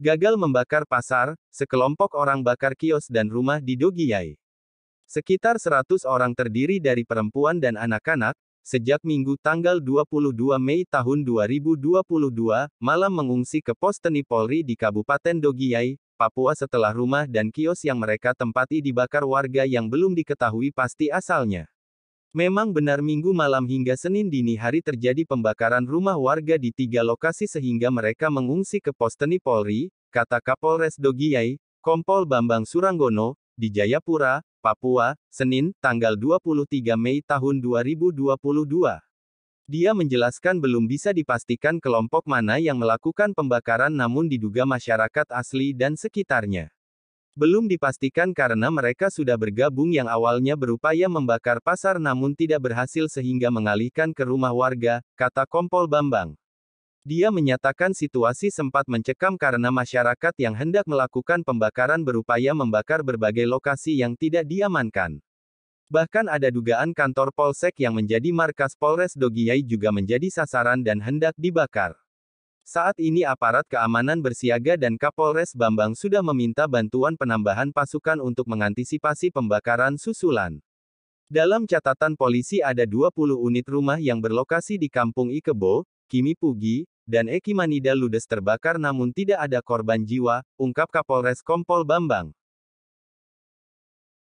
Gagal membakar pasar, sekelompok orang bakar kios dan rumah di Dogiyai. Sekitar 100 orang terdiri dari perempuan dan anak-anak, sejak Minggu tanggal 22 Mei tahun 2022, malam mengungsi ke pos Teni Polri di Kabupaten Dogiyai, Papua setelah rumah dan kios yang mereka tempati dibakar warga yang belum diketahui pasti asalnya. Memang benar minggu malam hingga Senin dini hari terjadi pembakaran rumah warga di tiga lokasi sehingga mereka mengungsi ke pos TNI Polri, kata Kapolres Dogiyai, Kompol Bambang Suranggono, di Jayapura, Papua, Senin, tanggal 23 Mei tahun 2022. Dia menjelaskan belum bisa dipastikan kelompok mana yang melakukan pembakaran namun diduga masyarakat asli dan sekitarnya. Belum dipastikan karena mereka sudah bergabung yang awalnya berupaya membakar pasar namun tidak berhasil sehingga mengalihkan ke rumah warga, kata Kompol Bambang. Dia menyatakan situasi sempat mencekam karena masyarakat yang hendak melakukan pembakaran berupaya membakar berbagai lokasi yang tidak diamankan. Bahkan ada dugaan kantor Polsek yang menjadi markas Polres Dogiyai juga menjadi sasaran dan hendak dibakar. Saat ini aparat keamanan bersiaga dan Kapolres Bambang sudah meminta bantuan penambahan pasukan untuk mengantisipasi pembakaran susulan. Dalam catatan polisi ada 20 unit rumah yang berlokasi di Kampung Ikebo, Kimi Pugi, dan Ekimanida ludes terbakar namun tidak ada korban jiwa, ungkap Kapolres Kompol Bambang.